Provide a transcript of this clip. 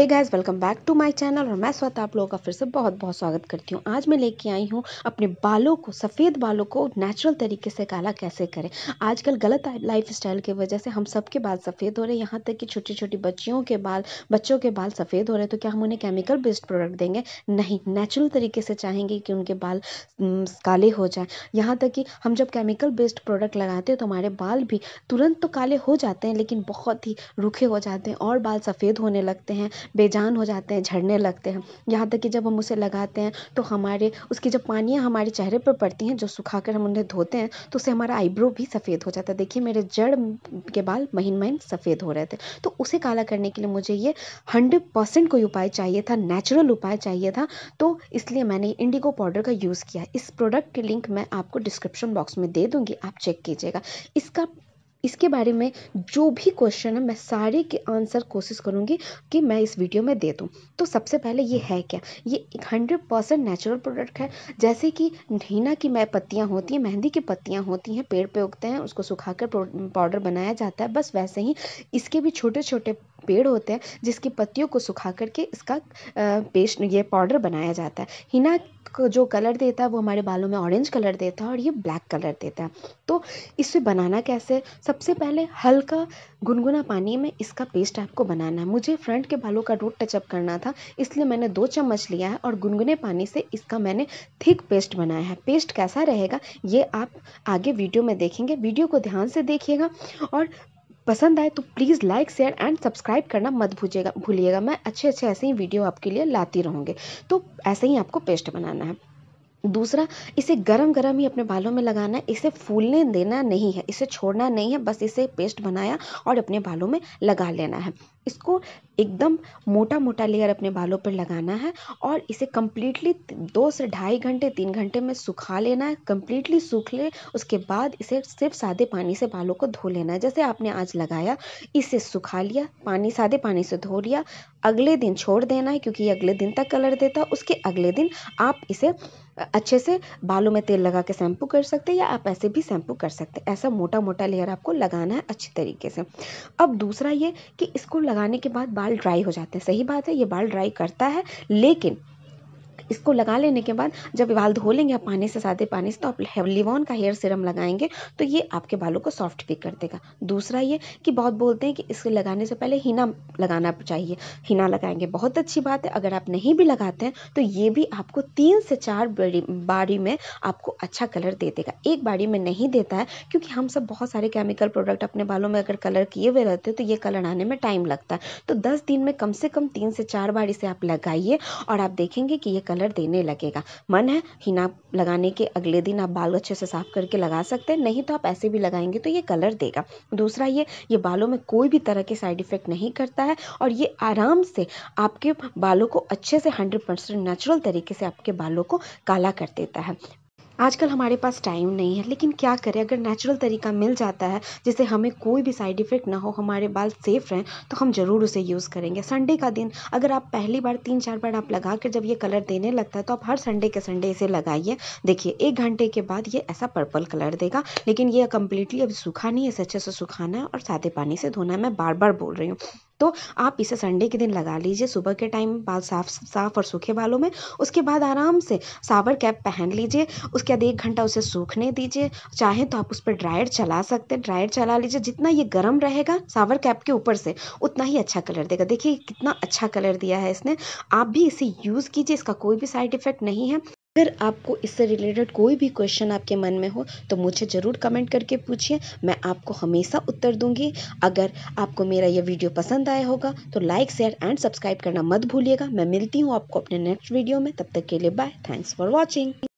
hey guys welcome back to my channel और मैं स्वतः आप लोगों का फिर से बहुत बहुत स्वागत करती हूँ आज मैं लेके आई हूँ अपने बालों को सफ़ेद बालों को नेचुरल तरीके से काला कैसे करें आजकल गलत लाइफ स्टाइल की वजह से हम सबके बाल सफ़ेद हो रहे हैं यहाँ तक कि छोटी छोटी बच्चियों के बाल बच्चों के बाल सफ़ेद हो रहे हैं तो क्या हम उन्हें केमिकल बेस्ड प्रोडक्ट देंगे नहीं नेचुरल तरीके से चाहेंगे कि उनके बाल काले हो जाएँ यहाँ तक कि हम जब केमिकल बेस्ड प्रोडक्ट लगाते हैं तो हमारे बाल भी तुरंत तो काले हो जाते हैं लेकिन बहुत ही रूखे हो जाते हैं और बाल सफ़ेद होने लगते हैं बेजान हो जाते हैं झड़ने लगते हैं यहाँ तक कि जब हम उसे लगाते हैं तो हमारे उसकी जब पानियाँ हमारे चेहरे पर पड़ती हैं जो सुखा कर हम उन्हें धोते हैं तो उससे हमारा आईब्रो भी सफ़ेद हो जाता है देखिए मेरे जड़ के बाल महीन महीन सफ़ेद हो रहे थे तो उसे काला करने के लिए मुझे ये हंड्रेड परसेंट कोई उपाय चाहिए था नेचुरल उपाय चाहिए था तो इसलिए मैंने इंडिगो पाउडर का यूज़ किया इस प्रोडक्ट की लिंक मैं आपको डिस्क्रिप्शन बॉक्स में दे दूंगी आप चेक कीजिएगा इसका इसके बारे में जो भी क्वेश्चन है मैं सारे के आंसर कोशिश करूँगी कि मैं इस वीडियो में दे दूँ तो सबसे पहले ये है क्या ये एक हंड्रेड परसेंट नेचुरल प्रोडक्ट है जैसे कि ढीना की मैं पत्तियाँ होती हैं मेहंदी की पत्तियाँ होती हैं पेड़ पे उगते हैं उसको सुखाकर पाउडर बनाया जाता है बस वैसे ही इसके भी छोटे छोटे पेड़ होते हैं जिसकी पत्तियों को सुखा करके इसका पेस्ट ये पाउडर बनाया जाता है हिना को जो कलर देता है वो हमारे बालों में ऑरेंज कलर देता है और ये ब्लैक कलर देता है तो इसे बनाना कैसे सबसे पहले हल्का गुनगुना पानी में इसका पेस्ट आपको बनाना है मुझे फ्रंट के बालों का रूट टचअप करना था इसलिए मैंने दो चम्मच लिया है और गुनगुने पानी से इसका मैंने थिक पेस्ट बनाया है पेस्ट कैसा रहेगा ये आप आगे वीडियो में देखेंगे वीडियो को ध्यान से देखिएगा और पसंद आए तो please like share and subscribe करना मत भूजिएगा भूलिएगा मैं अच्छे अच्छे ऐसे ही वीडियो आपके लिए लाती रहूँगी तो ऐसे ही आपको पेस्ट बनाना है दूसरा इसे गरम गरम ही अपने बालों में लगाना है इसे फूलने देना नहीं है इसे छोड़ना नहीं है बस इसे पेस्ट बनाया और अपने बालों में लगा लेना है इसको एकदम मोटा मोटा लेयर अपने बालों पर लगाना है और इसे कम्प्लीटली दो से ढाई घंटे तीन घंटे में सुखा लेना है कम्प्लीटली सूख ले उसके बाद इसे सिर्फ सादे पानी से बालों को धो लेना है जैसे आपने आज लगाया इसे सुखा लिया पानी सादे पानी से धो लिया अगले दिन छोड़ देना है क्योंकि ये अगले दिन तक कलर देता है उसके अगले दिन आप इसे अच्छे से बालों में तेल लगा के शैम्पू कर सकते हैं या आप ऐसे भी शैम्पू कर सकते हैं ऐसा मोटा मोटा लेयर आपको लगाना है अच्छे तरीके से अब दूसरा ये कि इसको लगाने के बाद बाल ड्राई हो जाते हैं सही बात है ये बाल ड्राई करता है लेकिन इसको लगा लेने के बाद जब बाल धो लेंगे आप पानी से सादे पानी से तो आप लिवॉन का हेयर सीरम लगाएंगे तो ये आपके बालों को सॉफ्ट भी कर देगा दूसरा ये कि बहुत बोलते हैं कि इसको लगाने से पहले हिना लगाना चाहिए हिना लगाएंगे बहुत अच्छी बात है अगर आप नहीं भी लगाते हैं तो ये भी आपको तीन से चार बाड़ी में आपको अच्छा कलर दे देगा एक बाड़ी में नहीं देता है क्योंकि हम सब बहुत सारे केमिकल प्रोडक्ट अपने बालों में अगर कलर किए हुए रहते हैं तो ये कलर आने में टाइम लगता है तो दस दिन में कम से कम तीन से चार बाड़ी से आप लगाइए और आप देखेंगे कि ये कलर कलर देने लगेगा मन है हिना लगाने के अगले दिन आप बाल अच्छे से साफ करके लगा सकते हैं नहीं तो आप ऐसे भी लगाएंगे तो ये कलर देगा दूसरा ये ये बालों में कोई भी तरह के साइड इफ़ेक्ट नहीं करता है और ये आराम से आपके बालों को अच्छे से हंड्रेड परसेंट नेचुरल तरीके से आपके बालों को काला कर देता है आजकल हमारे पास टाइम नहीं है लेकिन क्या करें अगर नेचुरल तरीका मिल जाता है जिससे हमें कोई भी साइड इफ़ेक्ट ना हो हमारे बाल सेफ़ रहें तो हम ज़रूर उसे यूज़ करेंगे संडे का दिन अगर आप पहली बार तीन चार बार आप लगा कर जब ये कलर देने लगता है तो आप हर संडे के संडे इसे लगाइए देखिए एक घंटे के बाद ये ऐसा पर्पल कलर देगा लेकिन ये कम्प्लीटली अभी सूखा नहीं है इसे अच्छे से सुखाना है और सादे पानी से धोना है मैं बार बार बोल रही हूँ तो आप इसे संडे के दिन लगा लीजिए सुबह के टाइम बाल साफ साफ और सूखे बालों में उसके बाद आराम से सावर कैप पहन लीजिए उसके बाद एक घंटा उसे सूखने दीजिए चाहे तो आप उस पर ड्रायर चला सकते हैं ड्रायर चला लीजिए जितना ये गर्म रहेगा सावर कैप के ऊपर से उतना ही अच्छा कलर देगा देखिए कितना अच्छा कलर दिया है इसने आप भी इसे यूज़ कीजिए इसका कोई भी साइड इफ़ेक्ट नहीं है अगर आपको इससे रिलेटेड कोई भी क्वेश्चन आपके मन में हो तो मुझे ज़रूर कमेंट करके पूछिए मैं आपको हमेशा उत्तर दूंगी अगर आपको मेरा यह वीडियो पसंद आया होगा तो लाइक शेयर एंड सब्सक्राइब करना मत भूलिएगा मैं मिलती हूँ आपको अपने नेक्स्ट वीडियो में तब तक के लिए बाय थैंक्स फॉर वॉचिंग